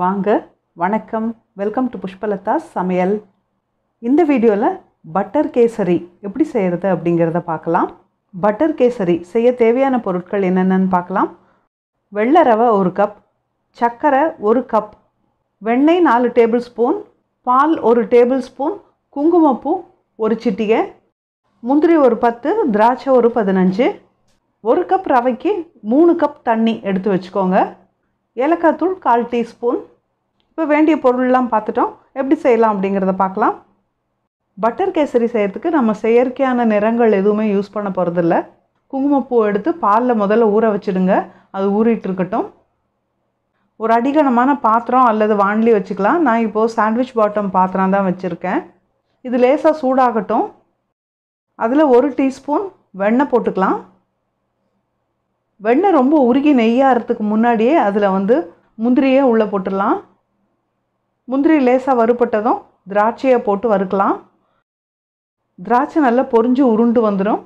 வாங்க வணக்கம் welcome to Pushpalatha சமையல் இந்த வீடியோவில் பட்டர் கேசரி எப்படி செய்கிறது அப்படிங்கிறத பார்க்கலாம் பட்டர் கேசரி செய்ய தேவையான பொருட்கள் என்னென்னு பார்க்கலாம் வெள்ளை ரவை ஒரு கப் சர்க்கரை ஒரு கப் வெண்ணெய் நாலு டேபிள் ஸ்பூன் பால் ஒரு டேபிள் ஸ்பூன் குங்குமப்பூ ஒரு சிட்டிகை முந்திரி ஒரு பத்து திராட்சை ஒரு பதினஞ்சு ஒரு கப் ரவைக்கு மூணு கப் தண்ணி எடுத்து வச்சுக்கோங்க ஏலக்காய் தூள் கால் டீஸ்பூன் இப்போ வேண்டிய பொருள்லாம் பார்த்துட்டோம் எப்படி செய்யலாம் அப்படிங்கிறத பார்க்கலாம் பட்டர் கேசரி செய்கிறதுக்கு நம்ம செயற்கையான நிறங்கள் எதுவுமே யூஸ் பண்ண போகிறதில்ல குங்குமப்பூ எடுத்து பாலில் முதல்ல ஊற வச்சுடுங்க அது ஊறிட்டு இருக்கட்டும் ஒரு அடிகனமான பாத்திரம் அல்லது வாண்டி வச்சுக்கலாம் நான் இப்போது சாண்ட்விச் பாட்டம் பாத்திரம் தான் வச்சுருக்கேன் இது லேசாக சூடாகட்டும் அதில் ஒரு டீஸ்பூன் வெண்ணெய் போட்டுக்கலாம் வெண்ணெய் ரொம்ப உருகி நெய்யாகிறதுக்கு முன்னாடியே அதில் வந்து முந்திரியை உள்ளே போட்டுடலாம் முந்திரி லேசாக வறுபட்டதும் திராட்சையை போட்டு வறுக்கலாம் திராட்சை நல்லா பொறிஞ்சு உருண்டு வந்துடும்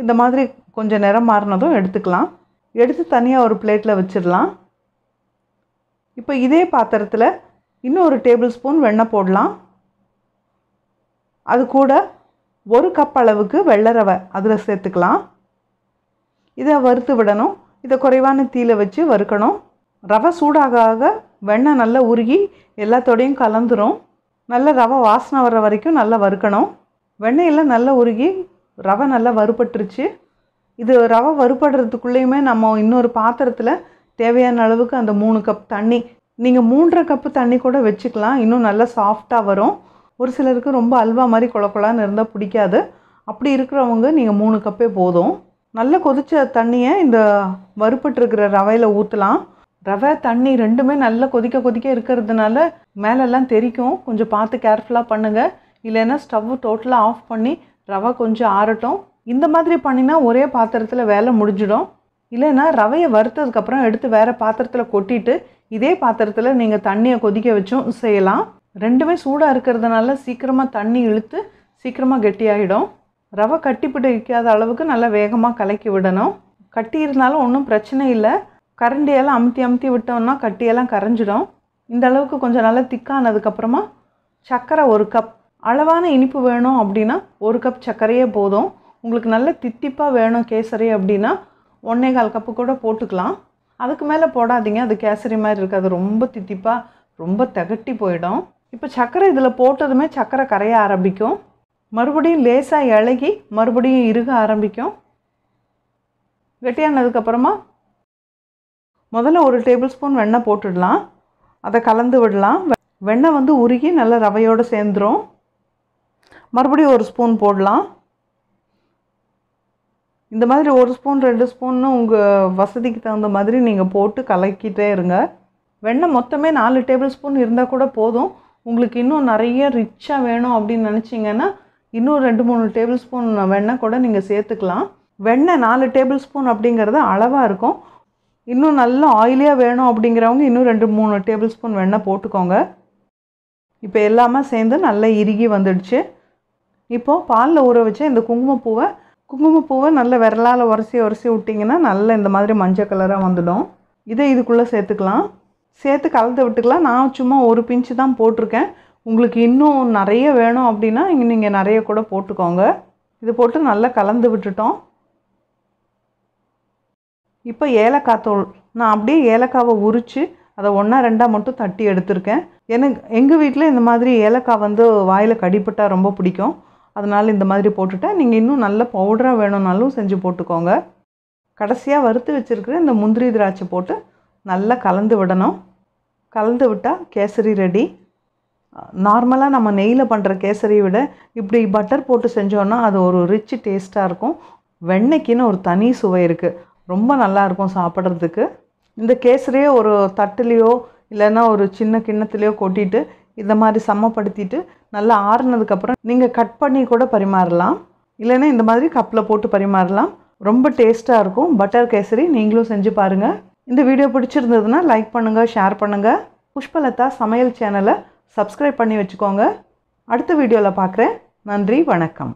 இந்த மாதிரி கொஞ்சம் நிறம் மாறினதும் எடுத்துக்கலாம் எடுத்து தனியாக ஒரு பிளேட்டில் வச்சிடலாம் இப்போ இதே பாத்திரத்தில் இன்னும் ஒரு டேபிள் ஸ்பூன் வெண்ணெய் போடலாம் அது கூட ஒரு கப் அளவுக்கு வெள்ளை ரவை அதில் சேர்த்துக்கலாம் இதை வறுத்து விடணும் இதை குறைவான தீல வச்சு வறுக்கணும் ரவை சூடாக ஆக வெண்ணெய் நல்லா உருகி எல்லாத்தோடையும் கலந்துரும் நல்ல ரவை வாசனை வர்ற வரைக்கும் நல்லா வறுக்கணும் வெண்ணெயெல்லாம் நல்லா உருகி ரவை நல்லா வறுபட்டுருச்சு இது ரவை வறுபடுறதுக்குள்ளேயுமே நம்ம இன்னொரு பாத்திரத்தில் தேவையான அளவுக்கு அந்த மூணு கப் தண்ணி நீங்கள் மூன்றரை கப்பு தண்ணி கூட வச்சுக்கலாம் இன்னும் நல்லா சாஃப்டாக வரும் ஒரு சிலருக்கு ரொம்ப அல்வா மாதிரி குழப்பலான்னு இருந்தால் பிடிக்காது அப்படி இருக்கிறவங்க நீங்கள் மூணு கப்பே போதும் நல்லா கொதித்த தண்ணியை இந்த வறுப்பட்டுருக்கிற ரவையில் ஊற்றலாம் ரவை தண்ணி ரெண்டுமே நல்லா கொதிக்க கொதிக்க இருக்கிறதுனால மேலெல்லாம் தெரிக்கும் கொஞ்சம் பார்த்து கேர்ஃபுல்லாக பண்ணுங்கள் இல்லைன்னா ஸ்டவ் டோட்டலாக ஆஃப் பண்ணி ரவை கொஞ்சம் ஆறட்டும் இந்த மாதிரி பண்ணினா ஒரே பாத்திரத்தில் வேலை முடிஞ்சிடும் இல்லைன்னா ரவையை வறுத்ததுக்கப்புறம் எடுத்து வேறு பாத்திரத்தில் கொட்டிட்டு இதே பாத்திரத்தில் நீங்கள் தண்ணியை கொதிக்க வச்சும் செய்யலாம் ரெண்டுமே சூடாக இருக்கிறதுனால சீக்கிரமாக தண்ணி இழுத்து சீக்கிரமாக கெட்டியாகிடும் ரவை கட்டி பிடிக்காத அளவுக்கு நல்லா வேகமாக கலக்கி விடணும் கட்டி இருந்தாலும் ஒன்றும் பிரச்சனை இல்லை கரண்டியெல்லாம் அமுத்தி அமுத்தி விட்டோம்னா கட்டியெல்லாம் கரைஞ்சிடும் இந்த அளவுக்கு கொஞ்சம் நல்லா திக்கானதுக்கப்புறமா சர்க்கரை ஒரு கப் அளவான இனிப்பு வேணும் அப்படின்னா ஒரு கப் சர்க்கரையே போதும் உங்களுக்கு நல்ல தித்திப்பாக வேணும் கேசரி அப்படின்னா ஒன்றே கால் கப்பு கூட போட்டுக்கலாம் அதுக்கு மேலே போடாதீங்க அது கேசரி மாதிரி இருக்காது ரொம்ப தித்திப்பாக ரொம்ப தகட்டி போயிடும் இப்போ சர்க்கரை இதில் போட்டதுமே சர்க்கரை கரைய ஆரம்பிக்கும் மறுபடியும் லேசாக இழகி மறுபடியும் இருக ஆரம்பிக்கும் கெட்டியானதுக்கப்புறமா முதல்ல ஒரு டேபிள் ஸ்பூன் வெண்ணெய் போட்டுடலாம் அதை கலந்து விடலாம் வெண்ணெய் வந்து உருகி நல்லா ரவையோடு சேர்ந்துடும் மறுபடியும் ஒரு ஸ்பூன் போடலாம் இந்த மாதிரி ஒரு ஸ்பூன் ரெண்டு ஸ்பூன்னு உங்கள் வசதிக்கு தகுந்த மாதிரி நீங்கள் போட்டு கலக்கிட்டே இருங்க வெண்ணெய் மொத்தமே நாலு டேபிள் ஸ்பூன் இருந்தால் கூட போதும் உங்களுக்கு இன்னும் நிறைய ரிச்சாக வேணும் அப்படின்னு நினச்சிங்கன்னா இன்னும் ரெண்டு மூணு டேபிள் ஸ்பூன் வெண்ணெய் கூட நீங்கள் சேர்த்துக்கலாம் வெண்ணெய் நாலு டேபிள் ஸ்பூன் அப்படிங்கிறது அளவாக இருக்கும் இன்னும் நல்ல ஆயிலியாக வேணும் அப்படிங்கிறவங்க இன்னும் ரெண்டு மூணு டேபிள் ஸ்பூன் வெண்ணெய் போட்டுக்கோங்க இப்போ எல்லாமே சேர்ந்து நல்லா இறுகி வந்துடுச்சு இப்போது பாலில் ஊற வச்ச இந்த குங்குமப்பூவை குங்குமப்பூவை நல்ல விரலால் உரசி உரசி விட்டிங்கன்னா நல்ல இந்த மாதிரி மஞ்சள் கலராக வந்துடும் இதை இதுக்குள்ளே சேர்த்துக்கலாம் சேர்த்து கலந்து விட்டுக்கலாம் நான் சும்மா ஒரு பிஞ்சு தான் போட்டிருக்கேன் உங்களுக்கு இன்னும் நிறைய வேணும் அப்படின்னா இங்கே நீங்கள் நிறைய கூட போட்டுக்கோங்க இது போட்டு நல்லா கலந்து விட்டுட்டோம் இப்போ ஏலக்காய் தோல் நான் அப்படியே ஏலக்காவை உரித்து அதை ஒன்றா ரெண்டாக மட்டும் தட்டி எடுத்திருக்கேன் எனக்கு எங்கள் வீட்டில் இந்த மாதிரி ஏலக்காய் வந்து வாயில் கடிப்பட்டால் ரொம்ப பிடிக்கும் அதனால் இந்த மாதிரி போட்டுட்டேன் நீங்கள் இன்னும் நல்ல பவுடராக வேணும்னாலும் செஞ்சு போட்டுக்கோங்க கடைசியாக வறுத்து வச்சுருக்கிற இந்த முந்திரி திராட்சை போட்டு நல்லா கலந்து விடணும் கலந்து விட்டால் கேசரி ரெடி நார்மலாக நம்ம நெய்யில் பண்ணுற கேசரியை விட இப்படி பட்டர் போட்டு செஞ்சோன்னா அது ஒரு ரிச் டேஸ்ட்டாக இருக்கும் வெண்ணெய்க்குன்னு ஒரு தனி சுவை இருக்குது ரொம்ப நல்லாயிருக்கும் சாப்பிட்றதுக்கு இந்த கேசரியை ஒரு தட்டுலேயோ இல்லைன்னா ஒரு சின்ன கிண்ணத்துலேயோ கொட்டிட்டு இந்த மாதிரி சமப்படுத்திட்டு நல்லா ஆறுனதுக்கப்புறம் நீங்கள் கட் பண்ணி கூட பரிமாறலாம் இல்லைன்னா இந்த மாதிரி கப்பில் போட்டு பரிமாறலாம் ரொம்ப டேஸ்ட்டாக இருக்கும் பட்டர் கேசரி நீங்களும் செஞ்சு பாருங்கள் இந்த வீடியோ பிடிச்சிருந்ததுன்னா லைக் பண்ணுங்கள் ஷேர் பண்ணுங்கள் புஷ்பலதா சமையல் சேனலை சப்ஸ்கிரைப் பண்ணி வச்சுக்கோங்க அடுத்த வீடியோவில் பார்க்குறேன் நன்றி வணக்கம்